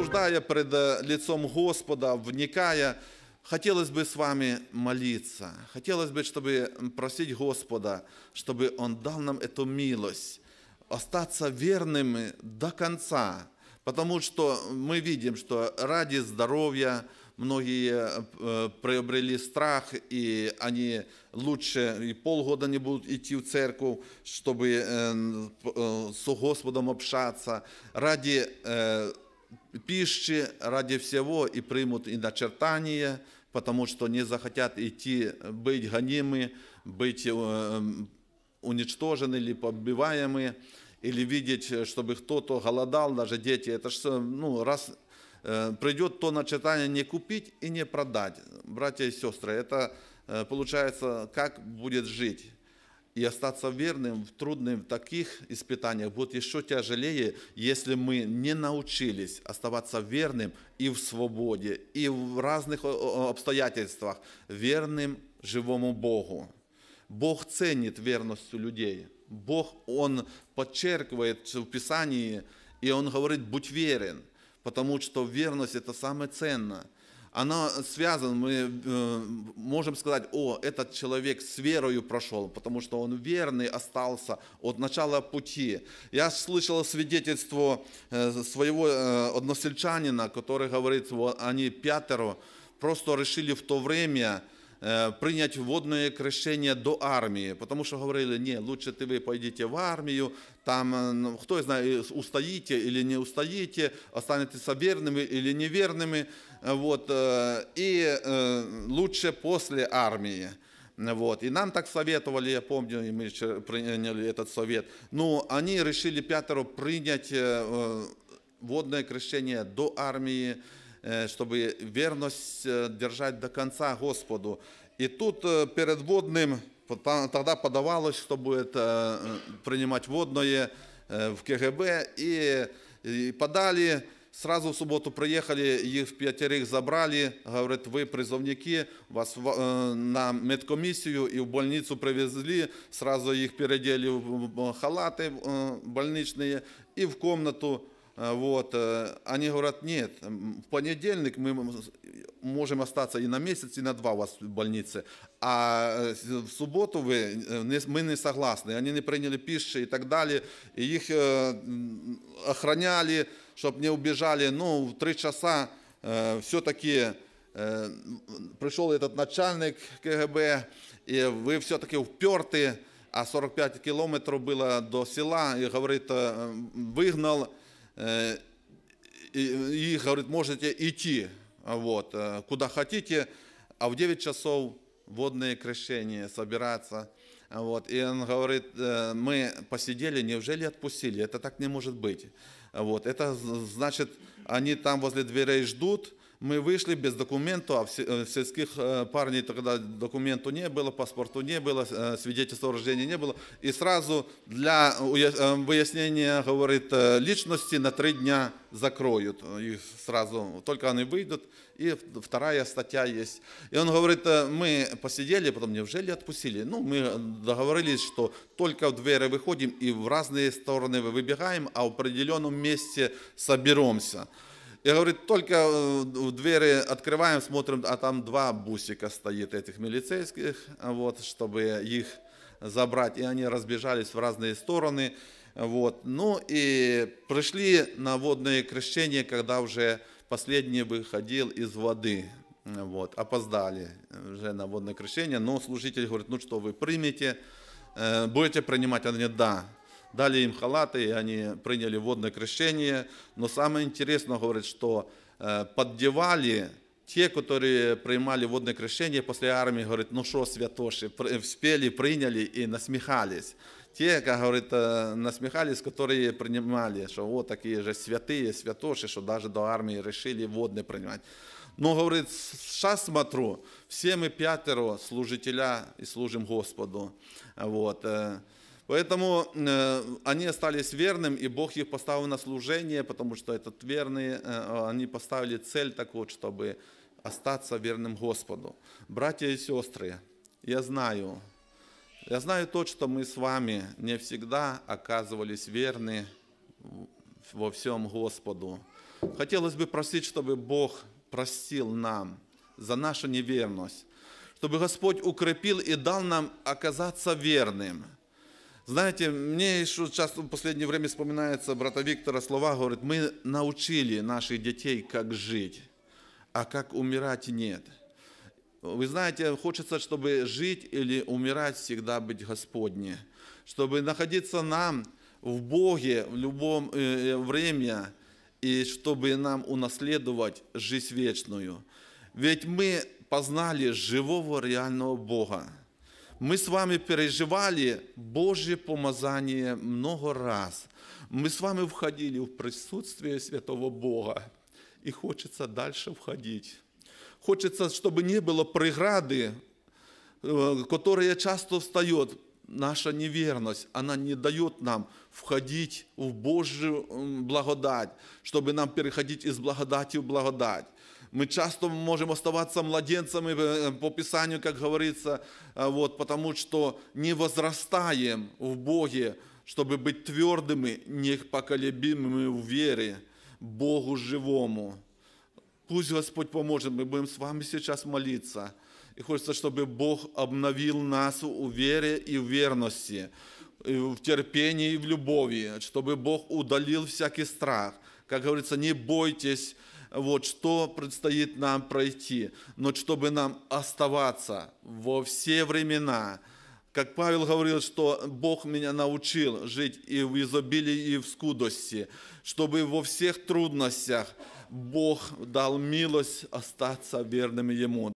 рассуждая перед э, лицом Господа, вникая, хотелось бы с вами молиться. Хотелось бы, чтобы просить Господа, чтобы Он дал нам эту милость, остаться верными до конца. Потому что мы видим, что ради здоровья многие э, э, приобрели страх, и они лучше и полгода не будут идти в церковь, чтобы с Господом общаться. Ради пищи ради всего и примут и начертание, потому что не захотят идти быть гонимы, быть э, эм, уничтожены или побиваемы, или видеть, чтобы кто-то голодал, даже дети. Это что, э, ну, раз э, придет то начертание не купить и не продать. Братья и сестры, это получается, как будет жить и остаться верным в трудных таких испытаниях будет еще тяжелее, если мы не научились оставаться верным и в свободе, и в разных обстоятельствах, верным живому Богу. Бог ценит верность у людей. Бог, Он подчеркивает в Писании, и Он говорит, будь верен, потому что верность – это самое ценное – она связана, мы э, можем сказать, о, этот человек с верою прошел, потому что он верный остался от начала пути. Я слышал свидетельство э, своего э, односельчанина, который говорит, вот, они Пятеру просто решили в то время, принять водное крещение до армии, потому что говорили, не, лучше ты вы пойдете в армию, там ну, хто знає, устоите или не устоите, останетесь верными или неверными, вот, и лучше после армии, Вот. И нам так советовали, я помню, и мы приняли этот совет. Ну, они решили пятеро принять водное крещение до армии, чтобы е, верность е, держать до конца Господу. И тут е, перед водным, тогда подавалось, что будет принимать водное в КГБ, и, и подали, сразу в субботу приехали, их пятерых забрали, говорят, вы призовники, вас на медкомиссию и в больницу привезли, сразу их переодели в халаты больничные и в комнату Э, вот. Э, они говорят, нет, в понедельник мы можем остаться и на месяц, и на два у вас в больнице. А э, в субботу вы, мы не согласны, они не приняли пищи и так далее. И их охраняли, чтобы не убежали. Ну, в три часа все-таки пришел этот начальник КГБ, и вы все-таки уперты, а 45 километров было до села, и говорит, выгнал Э, и, и говорит, можете идти, вот, э, куда хотите, а в 9 часов водные крещения собираться. Вот. И он говорит, э, мы посидели, неужели отпустили? Это так не может быть. Вот. Это значит, они там возле дверей ждут, мы вышли без документов, а в э, сельских э, парней тогда документу не было, паспорту не было, э, свидетельства о рождении не было. И сразу для выяснения, говорит, личности на три дня закроют. И сразу, только они выйдут. И вторая статья есть. И он говорит, мы посидели, потом неужели отпустили? Ну, мы договорились, что только в двери выходим и в разные стороны выбегаем, а в определенном месте соберемся. Я говорит, только э, в двери открываем, смотрим, а там два бусика стоит этих милицейских, вот, чтобы их забрать. И они разбежались в разные стороны. Вот. Ну и пришли на водное крещение, когда уже последний выходил из воды. Вот, опоздали уже на водное крещение, но служитель говорит, ну что вы примете, э, будете принимать? Они, да дали им халаты, и они приняли водное крещение. Но самое интересное, говорит, что э, поддевали те, которые принимали водное крещение после армии, Говорит, ну что, святоши, спели, приняли и насмехались. Те, как говорит, э, насмехались, которые принимали, что вот такие же святые, святоши, что даже до армии решили водное принимать. Но, говорит, сейчас смотрю, все мы пятеро служителя и служим Господу. Вот. Э, Поэтому э, они остались верным, и Бог их поставил на служение, потому что этот верный, э, они поставили цель так вот, чтобы остаться верным Господу. Братья и сестры, я знаю, я знаю то, что мы с вами не всегда оказывались верны во всем Господу. Хотелось бы просить, чтобы Бог простил нам за нашу неверность, чтобы Господь укрепил и дал нам оказаться верным – знаете, мне еще часто в последнее время вспоминается брата Виктора слова, говорит, мы научили наших детей, как жить, а как умирать нет. Вы знаете, хочется, чтобы жить или умирать всегда быть Господне, чтобы находиться нам в Боге в любом э, э время, и чтобы нам унаследовать жизнь вечную. Ведь мы познали живого реального Бога мы с вами переживали Божье помазание много раз. Мы с вами входили в присутствие Святого Бога. И хочется дальше входить. Хочется, чтобы не было преграды, э, которая часто встает. Наша неверность, она не дает нам входить в Божью благодать, чтобы нам переходить из благодати в благодать. Мы часто можем оставаться младенцами э, по Писанию, как говорится, э, вот, потому что не возрастаем в Боге, чтобы быть твердыми, непоколебимыми в вере Богу живому. Пусть Господь поможет, мы будем с вами сейчас молиться. И хочется, чтобы Бог обновил нас в вере и в верности, в терпении и в любови, чтобы Бог удалил всякий страх. Как говорится, не бойтесь вот что предстоит нам пройти, но чтобы нам оставаться во все времена, как Павел говорил, что Бог меня научил жить и в изобилии, и в скудости, чтобы во всех трудностях Бог дал милость остаться верным Ему.